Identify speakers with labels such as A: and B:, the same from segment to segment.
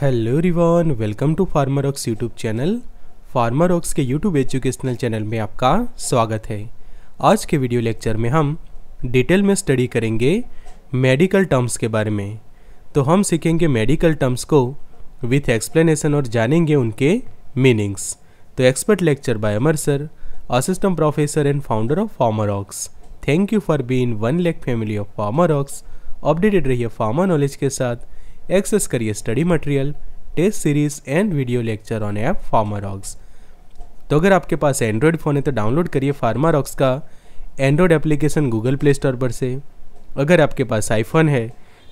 A: Hello रिवान welcome to Pharma Rocks YouTube channel Pharma aux के YouTube educational channel में आपका स्वागत है आज के वीडियो लेक्चर में हम डिटेल में स्टडी करेंगे मेडिकल टर्म्स के बारे में तो हम सीखेंगे मेडिकल टर्म्स को विथ एक्सप्लेनेशन और जानेंगे उनके मीनिंग्स तो expert lecture by Amar sir assistant professor and founder of Pharma Rocks thank you for being one lakh family of Pharma Rocks updated रहिए फार्मा नॉलेज के साथ एक्सेस करिए study material test series and video lecture on app Pharma Rocks तो अगर आपके पास Android phone है तो download करिए फार्मा रॉक्स का Android application Google Play Store पर से अगर आपके पास आईफोन है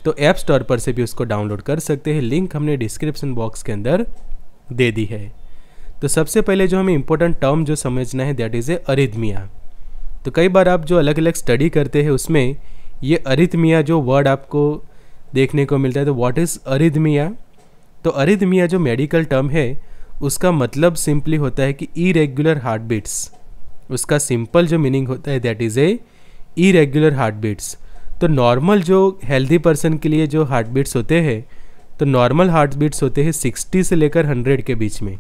A: तो ऐप स्टोर पर से भी उसको डाउनलोड कर सकते हैं लिंक हमने डिस्क्रिप्शन बॉक्स के अंदर दे दी है तो सबसे पहले जो हमें इम्पोर्टेंट टर्म जो समझना है दैट इज़ ए अरिथमिया तो कई बार आप जो अलग अलग स्टडी करते हैं उसमें ये अरिथमिया जो वर्ड आपको देखने को मिलता है तो वॉट इज़ अरिदमिया तो अरिदमिया जो मेडिकल टर्म है उसका मतलब सिंपली होता है कि इरेगुलर हार्ट बीट्स उसका सिंपल जो मीनिंग होता है that is a irregular heart beats तो नॉर्मल जो हेल्दी पर्सन के लिए जो हार्ट बीट्स होते हैं तो नॉर्मल हार्ट बीट्स होते हैं सिक्सटी से लेकर हंड्रेड के बीच में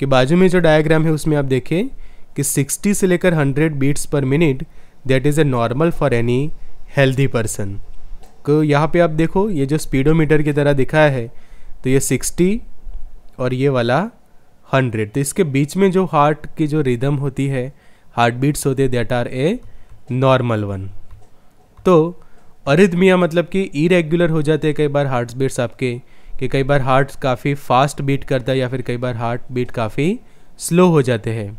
A: के बाजू में जो डायग्राम है उसमें आप देखें कि सिक्सटी से लेकर hundred beats per minute that is a normal for any healthy person यहाँ पे आप देखो ये जो स्पीडोमीटर की तरह दिखा है तो ये 60 और ये वाला 100 तो इसके बीच में जो हार्ट की जो रिदम होती है हार्ट बीट्स होते that are a normal one तो अरिदमिया मतलब कि इरेगुलर हो जाते हैं कई बार हार्ट बीट्स आपके कि कई बार हार्ट काफ़ी फास्ट बीट करता है या फिर कई बार हार्ट बीट काफ़ी स्लो हो जाते हैं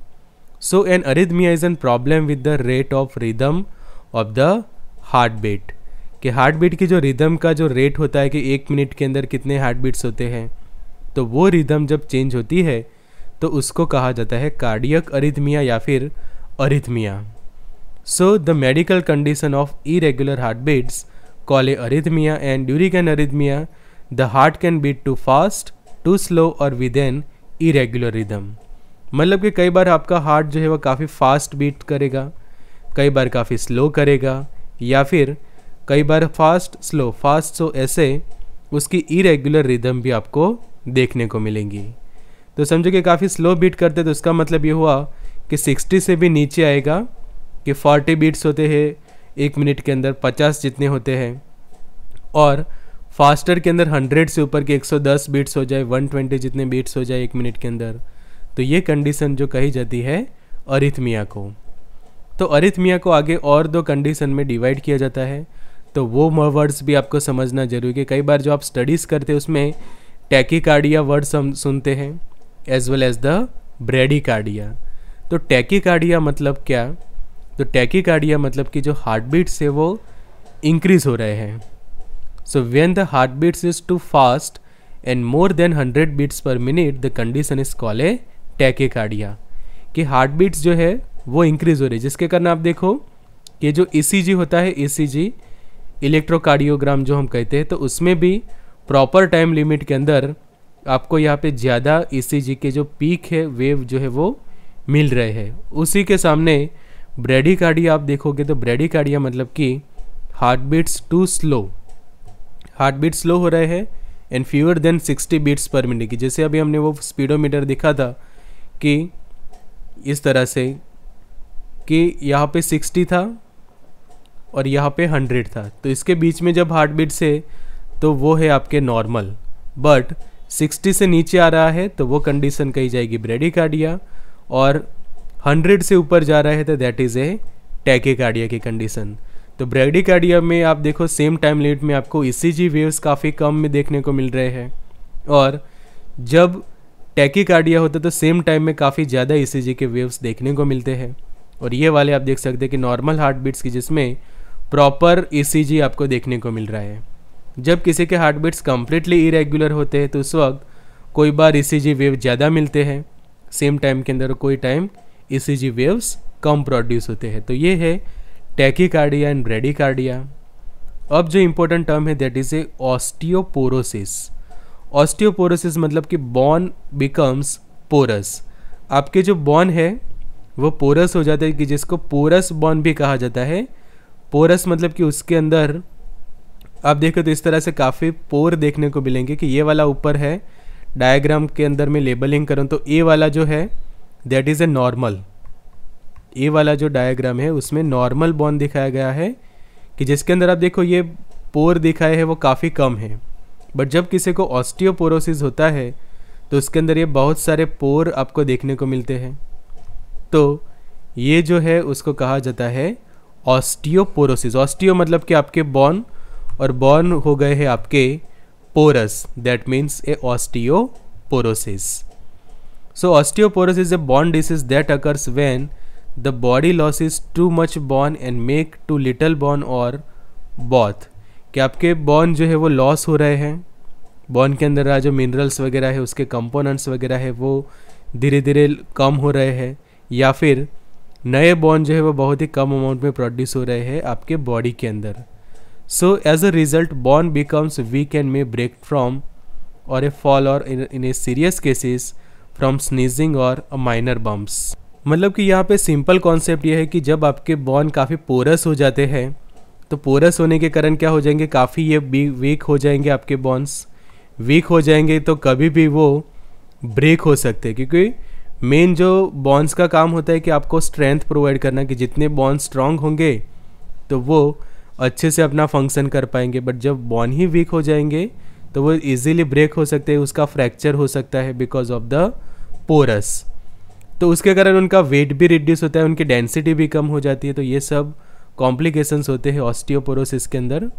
A: so an arrhythmia is an problem with the rate of rhythm of the heart beat कि हार्ट बीट की जो रिदम का जो रेट होता है कि एक मिनट के अंदर कितने हार्ट बीट्स होते हैं तो वो रिदम जब चेंज होती है तो उसको कहा जाता है कार्डियक अरिथमिया या फिर arrhythmia so the medical condition of irregular heart beats call a arrhythmia and during an arrhythmia the heart can beat too fast too slow or with an irregular rhythm मतलब कि कई बार आपका heart जो है वह काफ़ी फास्ट बीट करेगा कई बार काफ़ी स्लो करेगा या फिर कई बार फास्ट स्लो फास्ट सो ऐसे उसकी इरेगुलर रिदम भी आपको देखने को मिलेंगी तो समझो कि काफ़ी स्लो बीट करते तो उसका मतलब ये हुआ कि 60 से भी नीचे आएगा कि 40 बीट्स होते हैं एक मिनट के अंदर 50 जितने होते हैं और फास्टर के अंदर 100 से ऊपर के 110 बीट्स हो जाए 120 जितने बीट्स हो जाए एक मिनट के अंदर तो ये कंडीशन जो कही जाती है अरिथमिया को तो अरिथमिया को आगे और दो कंडीशन में डिवाइड किया जाता है तो वो वर्ड्स भी आपको समझना जरूरी है कई बार जो आप स्टडीज़ करते हैं उसमें कार्डिया वर्ड्स हम सुनते हैं as well as the bradycardia तो कार्डिया मतलब क्या तो कार्डिया मतलब कि जो हार्ट बीट्स है वो इंक्रीज हो रहे हैं so when the heart beats is too fast and more than hundred beats per minute the condition is call a cardia कि हार्ट बीट्स जो है वो इंक्रीज हो रही है जिसके कारण आप देखो कि जो ई e होता है ई e इलेक्ट्रोकार्डियोग्राम जो हम कहते हैं तो उसमें भी प्रॉपर टाइम लिमिट के अंदर आपको यहाँ पे ज़्यादा ई e के जो पीक है वेव जो है वो मिल रहे हैं उसी के सामने ब्रेडिकार्डिया आप देखोगे तो ब्रेडिकार्डिया मतलब कि heart beats too slow heart beat slow हो रहे हैं and fewer than 60 beats per minute की जैसे अभी हमने वो स्पीडोमीटर देखा था कि इस तरह से कि यहाँ पे 60 था और यहाँ पे हंड्रेड था तो इसके बीच में जब हार्ट बीट से तो वो है आपके नॉर्मल बट सिक्सटी से नीचे आ रहा है तो वो कंडीशन कही जाएगी ब्रेडिकार्डिया और हंड्रेड से ऊपर जा रहा है तो दैट इज़ ए टैकेकार्डिया की कंडीशन तो ब्रेडिकार्डिया में आप देखो सेम टाइम लिमिट में आपको ई सी वेव्स काफ़ी कम में देखने को मिल रहे हैं और जब टैकीकार्डिया होता तो सेम टाइम में काफ़ी ज़्यादा ई e के वेव्स देखने को मिलते हैं और ये वाले आप देख सकते हैं कि नॉर्मल हार्ट बीट्स की जिसमें प्रॉपर ई e आपको देखने को मिल रहा है जब किसी के हार्ट बीट्स कम्प्लीटली इरेगुलर होते हैं तो उस वक्त कोई बार ई e वेव ज़्यादा मिलते हैं सेम टाइम के अंदर कोई टाइम ई वेव्स कम प्रोड्यूस होते हैं तो ये है टैकीकार्डिया एंड ब्रेडिकार्डिया अब जो इम्पोर्टेंट टर्म है that is a osteoporosis osteoporosis मतलब कि बॉन बिकम्स पोरस आपके जो बॉन है वो पोरस हो जाता है कि जिसको पोरस बॉन भी कहा जाता है पोरस मतलब कि उसके अंदर आप देखो तो इस तरह से काफ़ी पोर देखने को मिलेंगे कि ये वाला ऊपर है डायग्राम के अंदर मैं लेबलिंग करूँ तो ए वाला जो है that is a normal A वाला जो डायग्राम है उसमें नॉर्मल बॉन्ड दिखाया गया है कि जिसके अंदर आप देखो ये पोर दिखाए हैं वो काफ़ी कम है बट जब किसी को ऑस्टियोपोरोसिस होता है तो उसके अंदर ये बहुत सारे पोर आपको देखने को मिलते हैं तो ये जो है उसको कहा जाता है ऑस्टियोपोरोसिस ऑस्टियो मतलब कि आपके बॉन और बॉर्न हो गए हैं आपके porous that means a osteoporosis so osteoporosis is a bone disease that occurs when the body loss is too much bone and make too little bone or both कि आपके बॉन जो है वो लॉस हो रहे हैं बॉन के अंदर जो मिनरल्स वगैरह है उसके कंपोनेंट्स वगैरह है वो धीरे धीरे कम हो रहे हैं या फिर नए बॉन्ड जो है वो बहुत ही कम अमाउंट में प्रोड्यूस हो रहे हैं आपके बॉडी के अंदर so as a result bones becomes weak and may break from or a fall or in a serious cases from sneezing or a minor bumps मतलब कि यहाँ पे सिंपल कॉन्सेप्ट यह है कि जब आपके बॉन काफ़ी पोरस हो जाते हैं तो पोरस होने के कारण क्या हो जाएंगे काफ़ी ये वीक हो जाएंगे आपके बॉन्स वीक हो जाएंगे तो कभी भी वो ब्रेक हो सकते क्योंकि मेन जो बॉन्स का काम होता है कि आपको स्ट्रेंथ प्रोवाइड करना कि जितने बॉन्स स्ट्रांग होंगे तो वो अच्छे से अपना फंक्शन कर पाएंगे बट जब बॉन ही वीक हो जाएंगे तो वो इजीली ब्रेक हो सकते हैं उसका फ्रैक्चर हो सकता है बिकॉज ऑफ द पोरस तो उसके कारण उनका वेट भी रिड्यूस होता है उनकी डेंसिटी भी कम हो जाती है तो ये सब कॉम्प्लिकेशंस होते हैं ऑस्टियोपोरोसिस के अंदर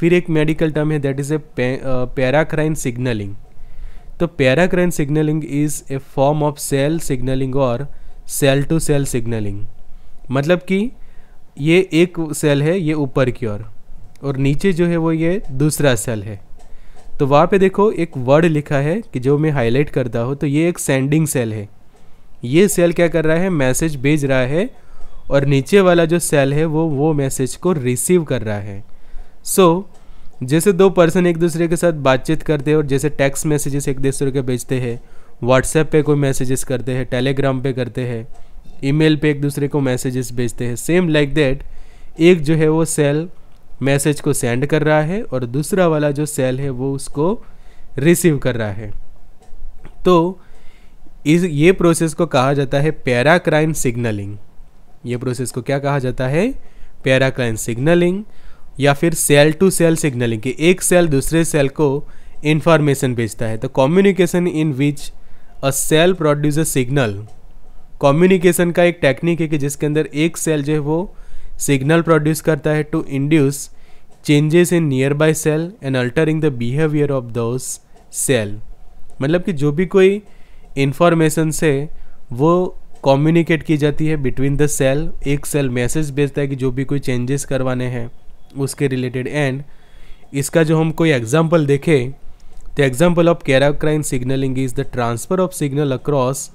A: फिर एक मेडिकल टर्म है that is a paracrine signalling तो paracrine signalling is a form of cell signalling or cell to cell signalling मतलब कि ये एक सेल है ये ऊपर की ओर और, और नीचे जो है वो ये दूसरा सेल है तो वहाँ पे देखो एक वर्ड लिखा है कि जो मैं हाईलाइट करता हूँ तो ये एक सेंडिंग सेल है ये सेल क्या कर रहा है मैसेज भेज रहा है और नीचे वाला जो सेल है वो वो मैसेज को रिसीव कर रहा है सो so, जैसे दो पर्सन एक दूसरे के साथ बातचीत करते हैं और जैसे टेक्स्ट मैसेजेस एक दूसरे के भेजते हैं व्हाट्सएप पे कोई मैसेजेस करते हैं टेलीग्राम पे करते हैं ईमेल पे एक दूसरे को मैसेजेस भेजते हैं सेम लाइक दैट एक जो है वो सेल मैसेज को सेंड कर रहा है और दूसरा वाला जो सेल है वो उसको रिसीव कर रहा है तो इस ये प्रोसेस को कहा जाता है पैराक्राइन सिग्नलिंग ये प्रोसेस को क्या कहा जाता है पैराक्राइन सिग्नलिंग या फिर सेल टू सेल सिग्नलिंग कि एक सेल दूसरे सेल को इंफॉर्मेशन भेजता है तो communication in which a cell produce a signal communication का एक टेक्निक है कि जिसके अंदर एक सेल जो है वो सिग्नल प्रोड्यूस करता है to induce changes in nearby cell and altering the behaviour of those cell मतलब कि जो भी कोई इंफॉर्मेशन से वो कम्युनिकेट की जाती है बिटवीन द सेल एक सेल मैसेज भेजता है कि जो भी कोई चेंजेस करवाने हैं उसके रिलेटेड एंड इसका जो हम कोई एग्जाम्पल देखें तो example of paracrine signalling is the transfer of signal across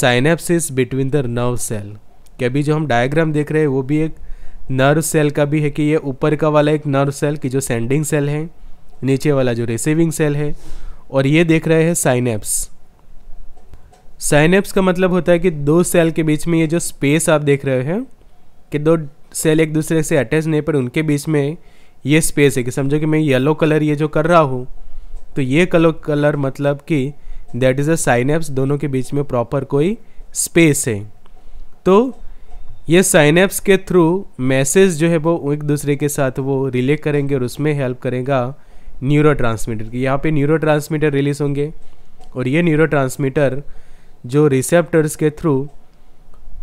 A: synapses between the nerve cell कि अभी जो हम डायग्राम देख रहे हैं वो भी एक नर्व सेल का भी है कि ये ऊपर का वाला एक नर्व सेल की जो सेंडिंग सेल है नीचे वाला जो रिसीविंग सेल है और ये देख रहे हैं साइनेप्स साइनेप्स का मतलब होता है कि दो सेल के बीच में ये जो स्पेस आप देख रहे हैं कि दो सेल एक दूसरे से अटैच नहीं पर उनके बीच में ये स्पेस है कि समझो कि मैं येलो कलर ये जो कर रहा हूँ तो ये कलो कलर मतलब कि दैट इज़ अ साइनेप्स दोनों के बीच में प्रॉपर कोई स्पेस है तो ये साइनेप्स के थ्रू मैसेज जो है वो एक दूसरे के साथ वो रिले करेंगे और उसमें हेल्प करेगा न्यूरो ट्रांसमीटर की यहाँ पे न्यूरो ट्रांसमीटर रिलीज होंगे और ये न्यूरो ट्रांसमीटर जो रिसेप्टर्स के थ्रू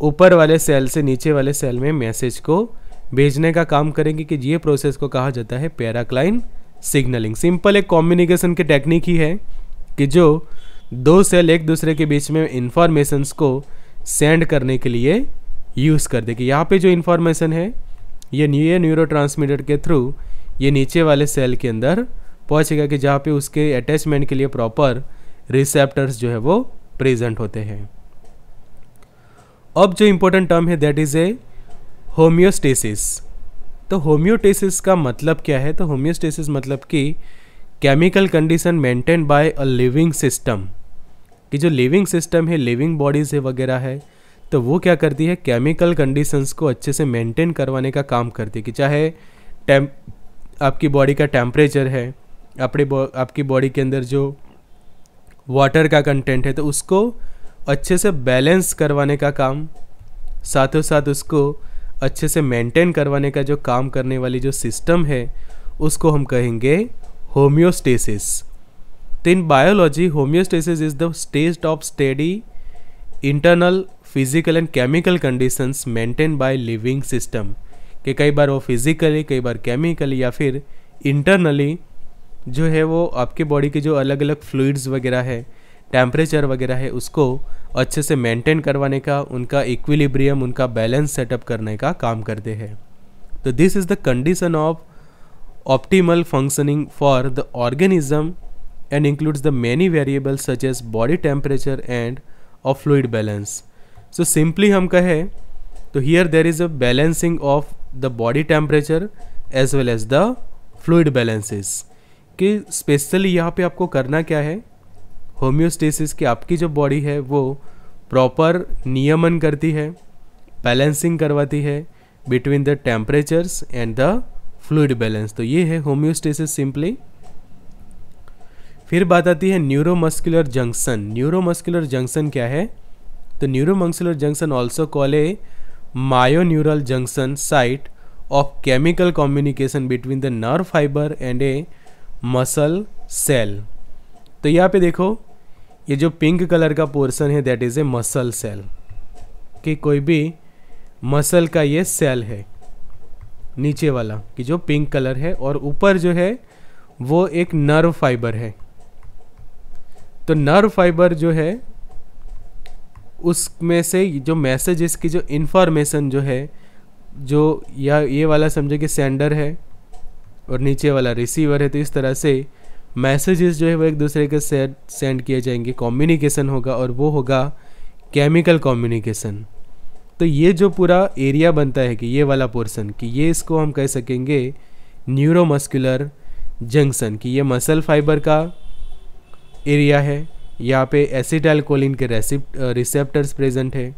A: ऊपर वाले सेल से नीचे वाले सेल में मैसेज को भेजने का काम करेंगे कि ये प्रोसेस को कहा जाता है पैराक्लाइन सिग्नलिंग सिंपल एक कॉम्युनिकेशन की टेक्निक ही है कि जो दो सेल एक दूसरे के बीच में इंफॉर्मेशंस को सेंड करने के लिए यूज़ कर देगी यहाँ पे जो इन्फॉर्मेशन है ये ये न्यूरो के थ्रू ये नीचे वाले सेल के अंदर पहुँचेगा कि जहाँ पे उसके अटैचमेंट के लिए प्रॉपर रिसेप्टर्स जो है वो प्रेजेंट होते हैं अब जो इम्पोर्टेंट टर्म है दैट इज़ ए होम्योस्टेसिस तो होम्योटेसिस का मतलब क्या है तो होम्योस्टेसिस मतलब कि chemical condition maintain by a living system कि जो लिविंग सिस्टम है लिविंग बॉडीज़ है वगैरह है तो वो क्या करती है केमिकल कंडीशंस को अच्छे से मेंटेन करवाने का काम करती है कि चाहे टेम आपकी बॉडी का टेम्परेचर है अपने आपकी बॉडी के अंदर जो वाटर का कंटेंट है तो उसको अच्छे से बैलेंस करवाने का काम साथों साथ उसको अच्छे से मेंटेन करवाने का जो काम करने वाली जो सिस्टम है उसको हम कहेंगे होम्योस्टेसिस तो in biology homeostasis is the stage of steady internal physical and chemical conditions maintain by living system कि कई बार वो फिजिकली कई बार केमिकली या फिर इंटरनली जो है वो आपके बॉडी के जो अलग अलग फ्लूइड्स वगैरह है टेम्परेचर वगैरह है उसको अच्छे से मेंटेन करवाने का उनका इक्विलिब्रियम उनका बैलेंस सेटअप करने का काम करते हैं तो this is the condition of optimal functioning for the organism and includes the many variable such as body temperature and a fluid balance so simply हम कहें तो here there is a balancing of the body temperature as well as the fluid balances कि specially यहाँ पे आपको करना क्या है होम्योस्टेसिस की आपकी जो बॉडी है वो प्रॉपर नियमन करती है बैलेंसिंग करवाती है between the temperatures and the fluid balance तो ये है होम्योस्टेसिस सिंपली फिर बात आती है न्यूरोमस्कुलर जंक्शन न्यूरोमस्कुलर जंक्शन क्या है तो neuromuscular junction also call a myoneural junction site of chemical communication between the nerve fibre and a muscle cell तो यहाँ पे देखो ये जो पिंक कलर का पोर्सन है that is a muscle cell कि कोई भी मसल का ये सेल है नीचे वाला कि जो पिंक कलर है और ऊपर जो है वो एक नर्व फाइबर है तो नर्व फाइबर जो है उसमें से जो मैसेजेस की जो इन्फॉर्मेशन जो है जो या ये वाला समझो कि सेंडर है और नीचे वाला रिसीवर है तो इस तरह से मैसेजेस जो है वो एक दूसरे के सेंड किए जाएंगे कम्युनिकेशन होगा और वो होगा केमिकल कम्युनिकेशन तो ये जो पूरा एरिया बनता है कि ये वाला पोर्सन कि ये इसको हम कह सकेंगे न्यूरोमस्कुलर जंक्शन कि ये मसल फाइबर का एरिया है यहाँ पे कोलिन के रिसेप्टर्स प्रेजेंट है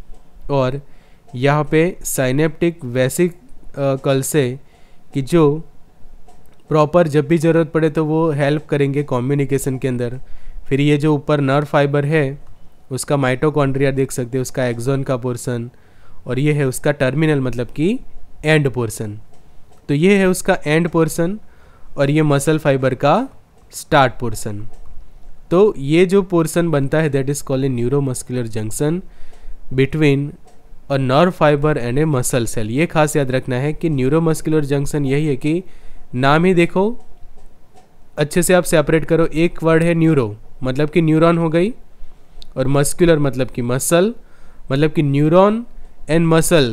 A: और यहाँ पे साइनेप्टिक वैसिकल से कि जो प्रॉपर जब भी ज़रूरत पड़े तो वो हेल्प करेंगे कम्युनिकेशन के अंदर फिर ये जो ऊपर नर्व फाइबर है उसका माइटोकॉन्ड्रिया देख सकते हैं उसका एक्जोन का पोर्सन और ये है उसका टर्मिनल मतलब कि एंड पोर्सन तो ये है उसका एंड पोर्सन और ये मसल फाइबर का स्टार्ट पोर्सन तो ये जो पोर्सन बनता है that is called a neuromuscular junction between a nerve fibre and a muscle cell ये खास याद रखना है कि न्यूरोमस्कुलर जंक्शन यही है कि नाम ही देखो अच्छे से आप सेपरेट करो एक वर्ड है न्यूरो मतलब कि न्यूरॉन हो गई और मस्कुलर मतलब कि मसल मतलब कि न्यूरॉन एंड मसल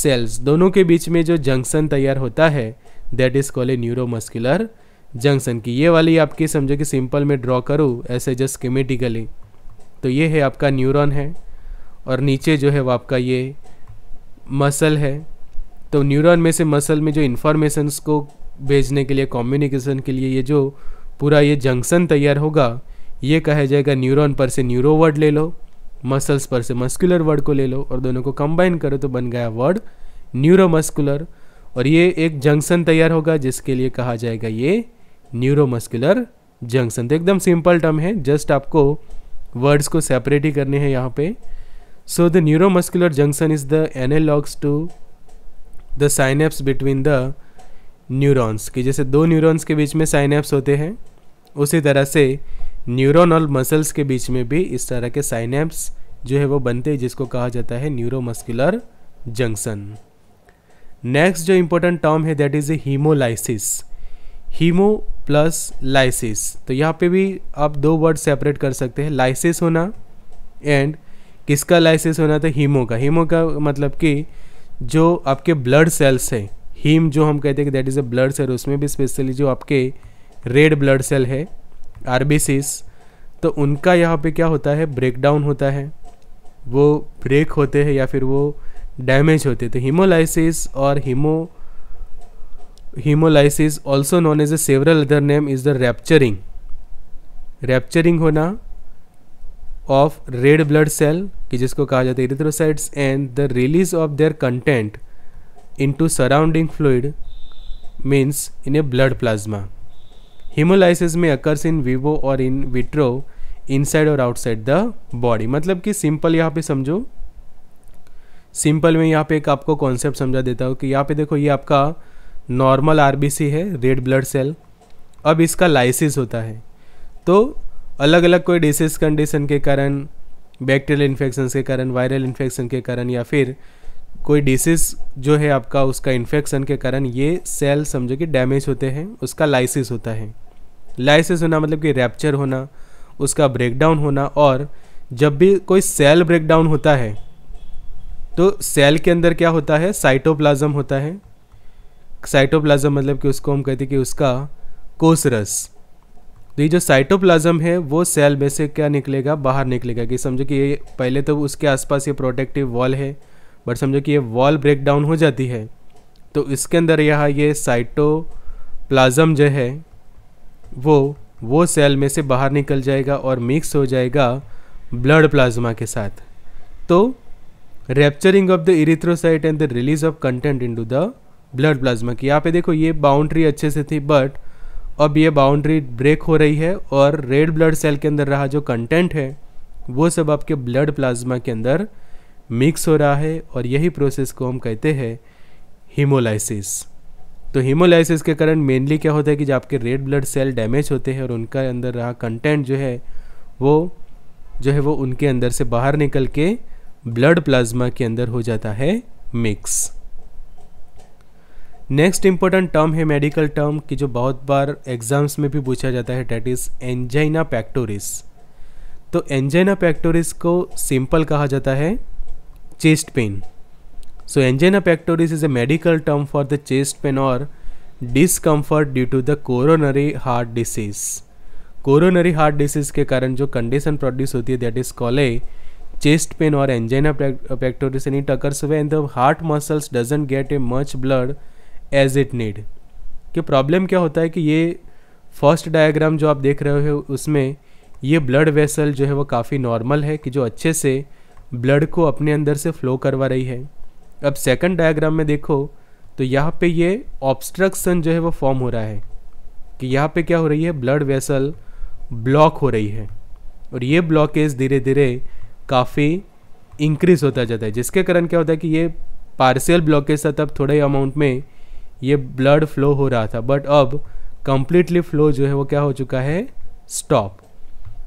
A: सेल्स दोनों के बीच में जो जंक्शन तैयार होता है that is call a neuromuscular junction की ये वाली आपकी समझो कि सिंपल में ड्रॉ करूँ ऐसे जस्ट स्केमेटिकली तो ये है आपका न्यूरॉन है और नीचे जो है वो आपका ये मसल है तो न्यूरॉन में से मसल में जो इन्फॉर्मेशंस को भेजने के लिए कम्युनिकेशन के लिए ये जो पूरा ये जंक्शन तैयार होगा ये कहा जाएगा न्यूरॉन पर से न्यूरो वर्ड ले लो मसल्स पर से मस्कुलर वर्ड को ले लो और दोनों को कंबाइन करो तो बन गया वर्ड न्यूरोमस्कुलर और ये एक जंक्शन तैयार होगा जिसके लिए कहा जाएगा ये न्यूरोमस्कुलर जंक्शन तो एकदम सिंपल टर्म है जस्ट आपको वर्ड्स को सेपरेट ही करने हैं यहाँ पे so the neuromuscular junction is the analogues to the synapse between the neurons की जैसे दो न्यूरॉन्स के बीच में साइनेप्स होते हैं उसी तरह से न्यूरोन और मसल्स के बीच में भी इस तरह के साइनेप्स जो है वो बनते हैं जिसको कहा जाता है न्यूरोमस्कुलर जंक्शन नेक्स्ट जो इम्पोर्टेंट टर्म है that is a haemolysis haemo plus lysis तो यहाँ पे भी आप दो वर्ड सेपरेट कर सकते हैं लाइसिस होना एंड किसका लाइसिस होना था हीमो तो का हीमो का मतलब कि जो आपके ब्लड सेल्स हैं हीम जो हम कहते हैं कि that is a blood cell उसमें भी स्पेशली जो आपके रेड ब्लड सेल है आर तो उनका यहाँ पे क्या होता है ब्रेकडाउन होता है वो ब्रेक होते हैं या फिर वो डैमेज होते हैं तो हीमोलाइसिस और haemo haemolysis also known as a several other name is the rupturing rupturing होना ऑफ रेड ब्लड सेल कि जिसको कहा जाता है erythrocytes and the release of their content into surrounding fluid means in a blood plasma. Hemolysis में occurs in vivo or in vitro inside or outside the body मतलब कि simple यहाँ पे समझो सिंपल में यहाँ पे एक आपको कॉन्सेप्ट समझा देता हूँ कि यहाँ पे देखो ये आपका नॉर्मल आरबीसी है रेड ब्लड सेल अब इसका लाइसिस होता है तो अलग अलग कोई डिसीज कंडीशन के कारण बैक्टीरियल इन्फेक्शन के कारण वायरल इन्फेक्शन के कारण या फिर कोई डिसीज जो है आपका उसका इन्फेक्शन के कारण ये सेल समझो कि डैमेज होते हैं उसका लाइसिस होता है लाइसिस होना मतलब कि रैप्चर होना उसका ब्रेकडाउन होना और जब भी कोई सेल ब्रेकडाउन होता है तो सेल के अंदर क्या होता है साइटोप्लाज्म होता है साइटोप्लाज्म मतलब कि उसको हम कहते हैं कि उसका कोसरस तो ये जो साइटोप्लाज्म है वो सेल में से क्या निकलेगा बाहर निकलेगा कि समझो कि ये पहले तो उसके आसपास ये प्रोटेक्टिव वॉल है बट समझो कि ये वॉल ब्रेक डाउन हो जाती है तो इसके अंदर यह ये साइटोप्लाज्म जो है वो वो सेल में से बाहर निकल जाएगा और मिक्स हो जाएगा ब्लड प्लाज्मा के साथ तो rupturing of the erythrocyte and the release of content into the blood plasma की यहाँ पे देखो ये बाउंड्री अच्छे से थी बट अब ये बाउंड्री ब्रेक हो रही है और रेड ब्लड सेल के अंदर रहा जो कंटेंट है वो सब आपके ब्लड प्लाज्मा के अंदर मिक्स हो रहा है और यही प्रोसेस को हम कहते हैं हीमोलाइसिस तो हीमोलाइसिस के कारण मेनली क्या होता है कि जो आपके रेड ब्लड सेल डैमेज होते हैं और उनका अंदर रहा कंटेंट जो है वो जो है वो उनके अंदर से बाहर निकल के ब्लड प्लाज्मा के अंदर हो जाता है मिक्स नेक्स्ट इंपॉर्टेंट टर्म है मेडिकल टर्म कि जो बहुत बार एग्जाम्स में भी पूछा जाता है डेट इज़ एंजाइना पैक्टोरिस तो एंजाइना पैक्टोरिस को सिंपल कहा जाता है chest pain so angina pectoris is a medical term for the chest pain or discomfort due to the coronary heart disease coronary heart disease के कारण जो condition produce होती है that is call a chest pain or angina pectoris in it occurs when and the heart muscles doesn't get a much blood as it need कि problem क्या होता है कि ये फर्स्ट डायग्राम जो आप देख रहे हो उसमें ये ब्लड वेसल जो है वो काफ़ी नॉर्मल है कि जो अच्छे से ब्लड को अपने अंदर से फ्लो करवा रही है अब सेकंड डायग्राम में देखो तो यहाँ पे ये ऑब्स्ट्रक्शन जो है वो फॉर्म हो रहा है कि यहाँ पे क्या हो रही है ब्लड वेसल ब्लॉक हो रही है और ये ब्लॉकेज धीरे धीरे काफ़ी इंक्रीज होता जाता है जिसके कारण क्या होता है कि ये पार्सियल ब्लॉकेज था तब थोड़े अमाउंट में ये ब्लड फ्लो हो रहा था बट अब कम्प्लीटली फ्लो जो है वो क्या हो चुका है स्टॉप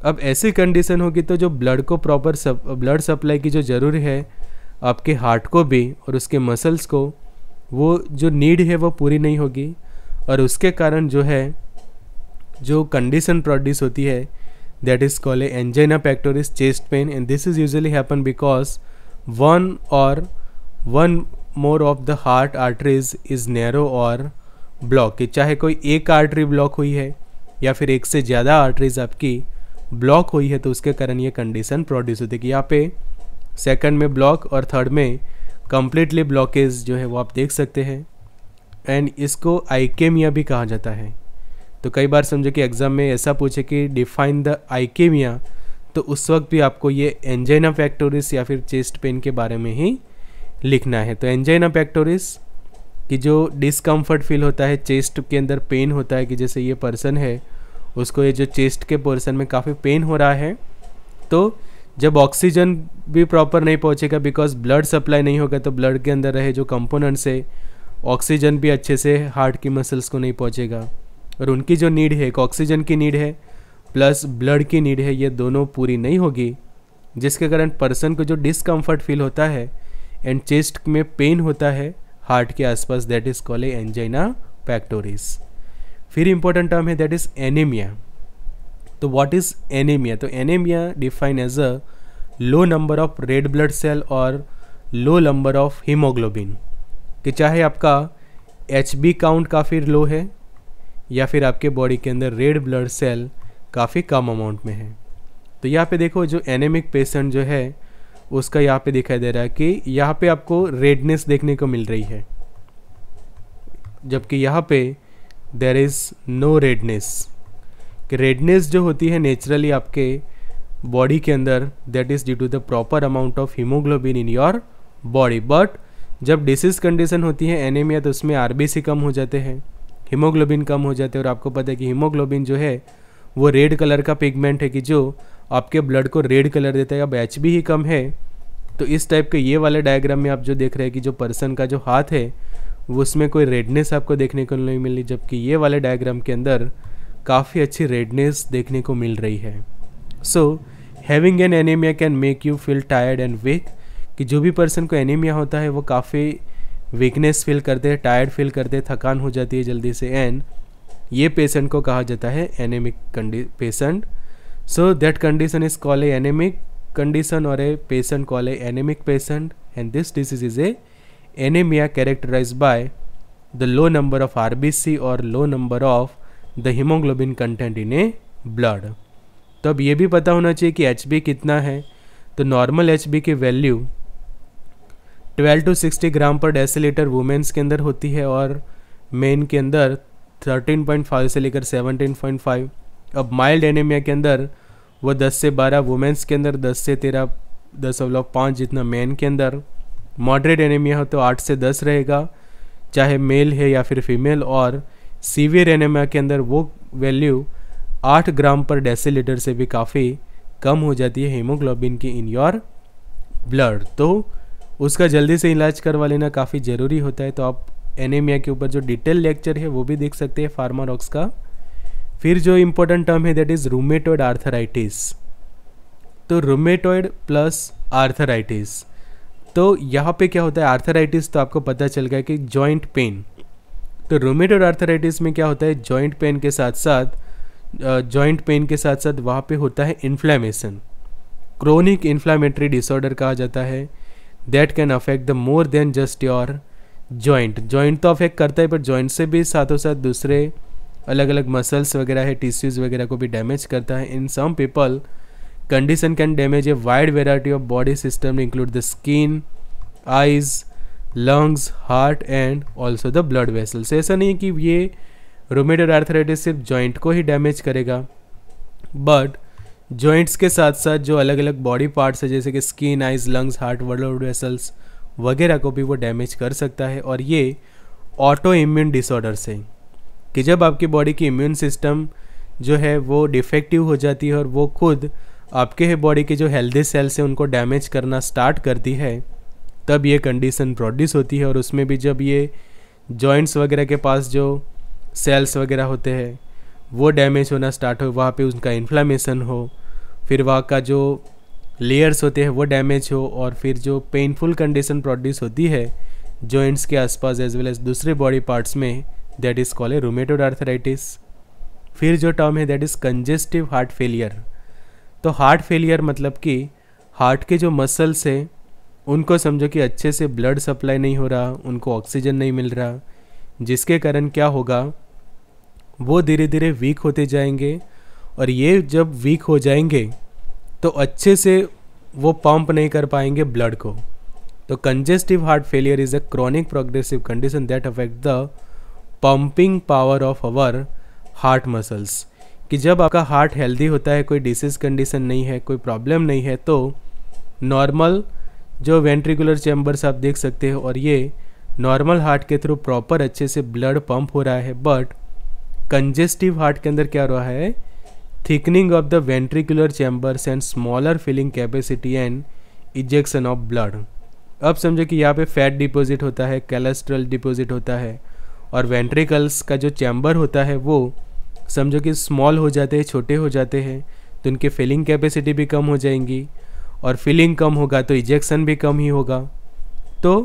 A: अब ऐसी कंडीशन होगी तो जो ब्लड को प्रॉपर सप ब्लड सप्लाई की जो ज़रूरी है आपके हार्ट को भी और उसके मसल्स को वो जो नीड है वो पूरी नहीं होगी और उसके कारण जो है जो कंडीशन प्रोड्यूस होती है that is call a angina pectoris chest pain and this is usually happen because one or one more of the heart arteries is narrow or block चाहे कोई एक आर्टरी ब्लॉक हुई है या फिर एक से ज़्यादा आर्टरीज आपकी ब्लॉक हुई है तो उसके कारण ये कंडीशन प्रोड्यूस होती है कि यहाँ पे सेकंड में ब्लॉक और थर्ड में कम्प्लीटली ब्लॉकेज जो है वो आप देख सकते हैं एंड इसको आइकेमिया भी कहा जाता है तो कई बार समझो कि एग्ज़ाम में ऐसा पूछे कि डिफाइन द आइकेमिया तो उस वक्त भी आपको ये एंजाइना फैक्टोरिस या फिर चेस्ट पेन के बारे में ही लिखना है तो एंजाइना फैक्टोरिस कि जो डिसकम्फर्ट फील होता है चेस्ट के अंदर पेन होता है कि जैसे ये पर्सन है उसको ये जो चेस्ट के पोर्सन में काफ़ी पेन हो रहा है तो जब ऑक्सीजन भी प्रॉपर नहीं पहुँचेगा बिकॉज ब्लड सप्लाई नहीं होगा तो ब्लड के अंदर रहे जो कंपोनेंट्स है ऑक्सीजन भी अच्छे से हार्ट की मसल्स को नहीं पहुँचेगा और उनकी जो नीड है एक ऑक्सीजन की नीड है प्लस ब्लड की नीड है ये दोनों पूरी नहीं होगी जिसके कारण पर्सन को जो डिसकम्फर्ट फील होता है एंड चेस्ट में पेन होता है हार्ट के आसपास that is a angina pectoris फिर इंपॉर्टेंट टर्म है दैट इज एनेमिया तो व्हाट इज एनेमिया तो anaemia define as a low number of red blood cell or low number of haemoglobin कि चाहे आपका एच बी काउंट काफ़ी लो है या फिर आपके बॉडी के अंदर रेड ब्लड सेल काफ़ी कम अमाउंट में है तो यहाँ पे देखो जो एनेमिक पेशेंट जो है उसका यहाँ पे दिखाई दे रहा है कि यहाँ पे आपको रेडनेस देखने को मिल रही है जबकि यहाँ पे देर इज़ नो रेडनेस कि रेडनेस जो होती है नेचुरली आपके बॉडी के अंदर that is due to the proper amount of haemoglobin in your body but जब डिसीज कंडीशन होती है एनेमिया तो उसमें आर कम हो जाते हैं हीमोग्लोबिन कम हो जाते हैं और आपको पता है कि हीमोग्लोबिन जो है वो रेड कलर का पिगमेंट है कि जो आपके ब्लड को रेड कलर देता है अब एच ही कम है तो इस टाइप के ये वाले डायग्राम में आप जो देख रहे हैं कि जो पर्सन का जो हाथ है उसमें कोई रेडनेस आपको देखने को नहीं मिली जबकि ये वाले डायग्राम के अंदर काफ़ी अच्छी रेडनेस देखने को मिल रही है so having an anaemia can make you feel tired and weak कि जो भी पर्सन को एनीमिया होता है वो काफ़ी वीकनेस फील करते हैं टायर्ड फील करते हैं थकान हो जाती है जल्दी से एंड ये पेशेंट को कहा जाता है एनेमिक कंडी patient so that condition is call a anaemic condition और a patient call a anaemic patient and this disease is a anemia characterized by the low number of RBC or low number of the hemoglobin content in a blood. तो अब ये भी पता होना चाहिए कि H कितना है तो नॉर्मल एच की value 12 to 60 gram per decilitre women's के अंदर होती है और मेन के अंदर 13.5 से लेकर 17.5 अब माइल्ड एनेमिया के अंदर वो 10 से 12 वुमेन्स के अंदर 10 से 13 दशमलव पाँच जितना मेन के अंदर मॉडरेट एनीमिया हो तो आठ से दस रहेगा चाहे मेल है या फिर फीमेल और सीवियर एनीमिया के अंदर वो वैल्यू आठ ग्राम पर डेसीलीटर से भी काफ़ी कम हो जाती है हीमोग्लोबिन की इन योर ब्लड तो उसका जल्दी से इलाज करवा लेना काफ़ी ज़रूरी होता है तो आप एनेमिया के ऊपर जो डिटेल लेक्चर है वो भी देख सकते हैं फार्मारॉक्स का फिर जो इम्पोर्टेंट टर्म है दैट इज़ रूमेटोइड आर्थराइटिस तो रूमेटोइड प्लस आर्थराइटिस तो यहाँ पे क्या होता है आर्थराइटिस तो आपको पता चल गया कि जॉइंट पेन तो और आर्थराइटिस में क्या होता है जॉइंट पेन के साथ साथ जॉइंट पेन के साथ साथ वहाँ पे होता है इन्फ्लामेशन क्रोनिक इन्फ्लामेटरी डिसऑर्डर कहा जाता है that can affect the more than just your joint joint तो अफेक्ट करता है पर जॉइंट से भी साथों साथ दूसरे अलग अलग मसल्स वगैरह है टिश्यूज़ वगैरह को भी डैमेज करता है in some people Condition can damage a wide variety of body system include the skin, eyes, lungs, heart and also the blood vessels. ऐसा नहीं ki ye rheumatoid arthritis sirf joint ko hi damage karega but joints ke sath sath jo alag alag body parts hai jaise ki skin eyes lungs heart blood vessels वगैरह को भी वो damage कर सकता है और ये ऑटो इम्यून डिसऑर्डर से कि जब आपकी बॉडी की इम्यून सिस्टम जो है वो डिफेक्टिव हो जाती है और वो खुद आपके बॉडी के जो हेल्दी सेल्स हैं उनको डैमेज करना स्टार्ट करती है तब ये कंडीशन प्रोड्यूस होती है और उसमें भी जब ये जॉइंट्स वगैरह के पास जो सेल्स वगैरह होते हैं वो डैमेज होना स्टार्ट हो वहाँ पे उनका इन्फ्लामेशन हो फिर वहाँ का जो लेयर्स होते हैं वो डैमेज हो और फिर जो पेनफुल कंडीशन प्रोड्यूस होती है जॉइंट्स के आसपास एज वेल एज दूसरे बॉडी पार्ट्स में that is call a rheumatoid arthritis फिर जो टर्म है that is congestive heart failure तो हार्ट फेलियर मतलब कि हार्ट के जो मसल्स हैं उनको समझो कि अच्छे से ब्लड सप्लाई नहीं हो रहा उनको ऑक्सीजन नहीं मिल रहा जिसके कारण क्या होगा वो धीरे धीरे वीक होते जाएंगे और ये जब वीक हो जाएंगे तो अच्छे से वो पंप नहीं कर पाएंगे ब्लड को तो congestive heart failure is a chronic progressive condition that affect the pumping power of our heart muscles कि जब आपका हार्ट हेल्दी होता है कोई डिसीज़ कंडीशन नहीं है कोई प्रॉब्लम नहीं है तो नॉर्मल जो वेंट्रिकुलर चैम्बर्स आप देख सकते हो और ये नॉर्मल हार्ट के थ्रू प्रॉपर अच्छे से ब्लड पंप हो रहा है बट कंजेस्टिव हार्ट के अंदर क्या हो रहा है thickening of the ventricular chambers and smaller filling capacity and ejection of blood अब समझो कि यहाँ पे फैट डिपॉजिट होता है कैलेस्ट्रल डिपॉजिट होता है और वेंट्रिकल्स का जो चैम्बर होता है वो समझो कि स्मॉल हो जाते हैं छोटे हो जाते हैं तो उनके फिलिंग कैपेसिटी भी कम हो जाएंगी और फिलिंग कम होगा तो इजेक्शन भी कम ही होगा तो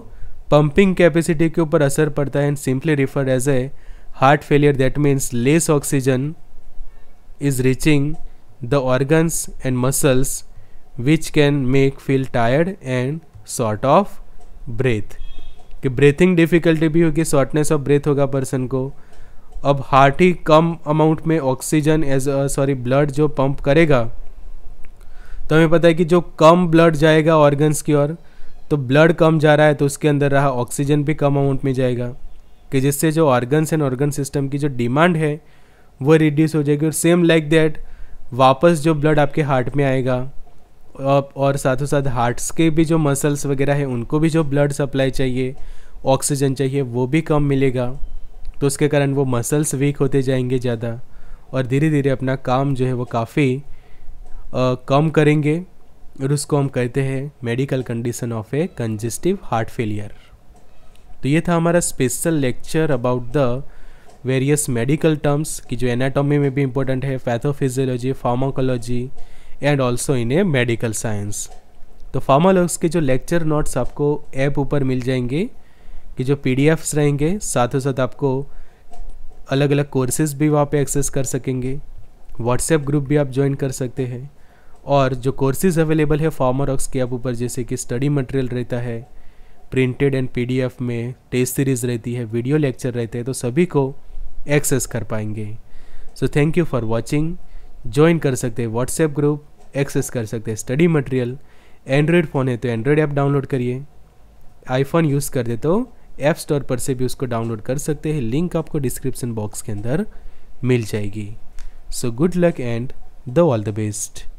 A: पंपिंग कैपेसिटी के ऊपर असर पड़ता है and simply refer as a heart failure that means less oxygen is reaching the organs and muscles which can make feel tired and short of breath कि ब्रीथिंग डिफ़िकल्टी भी होगी शॉर्टनेस ऑफ ब्रेथ होगा person को अब heart ही कम amount में oxygen as sorry blood जो पंप करेगा तो हमें पता है कि जो कम ब्लड जाएगा ऑर्गन्स की ओर तो ब्लड कम जा रहा है तो उसके अंदर रहा ऑक्सीजन भी कम अमाउंट में जाएगा कि जिससे जो ऑर्गन्स एंड ऑर्गन सिस्टम की जो डिमांड है वो रिड्यूस हो जाएगी और सेम लाइक दैट वापस जो ब्लड आपके हार्ट में आएगा और साथों साथ हार्ट्स के भी जो मसल्स वगैरह हैं उनको भी जो ब्लड सप्लाई चाहिए ऑक्सीजन चाहिए वो भी कम मिलेगा तो उसके कारण वो मसल्स वीक होते जाएंगे ज़्यादा और धीरे धीरे अपना काम जो है वो काफ़ी कम करेंगे और उसको हम कहते हैं medical condition of a congestive heart failure तो ये था हमारा special lecture about the various medical terms कि जो एनाटॉमी में भी इम्पोर्टेंट है pathophysiology pharmacology and also in a medical science तो फार्मालॉग्स के जो लेक्चर नोट्स आपको ऐप ऊपर मिल जाएंगे कि जो पी रहेंगे साथों साथ आपको अलग अलग कोर्सेज भी वहाँ पे एक्सेस कर सकेंगे व्हाट्सएप ग्रुप भी आप ज्वाइन कर सकते हैं और जो कोर्सेज अवेलेबल है फार्मर ऑक्स के आप ऊपर जैसे कि स्टडी मटेरियल रहता है प्रिंटेड एंड पीडीएफ में टेस्ट सीरीज़ रहती है वीडियो लेक्चर रहते हैं तो सभी को एक्सेस कर पाएंगे so thank you for watching join कर सकते हैं व्हाट्सएप ग्रुप एक्सेस कर सकते हैं स्टडी मटेरियल एंड्रॉयड फ़ोन है तो एंड्रॉयड ऐप डाउनलोड करिए आईफोन यूज़ कर दे तो ऐप स्टोर पर से भी उसको डाउनलोड कर सकते हैं लिंक आपको डिस्क्रिप्शन बॉक्स के अंदर मिल जाएगी so good luck and the all the best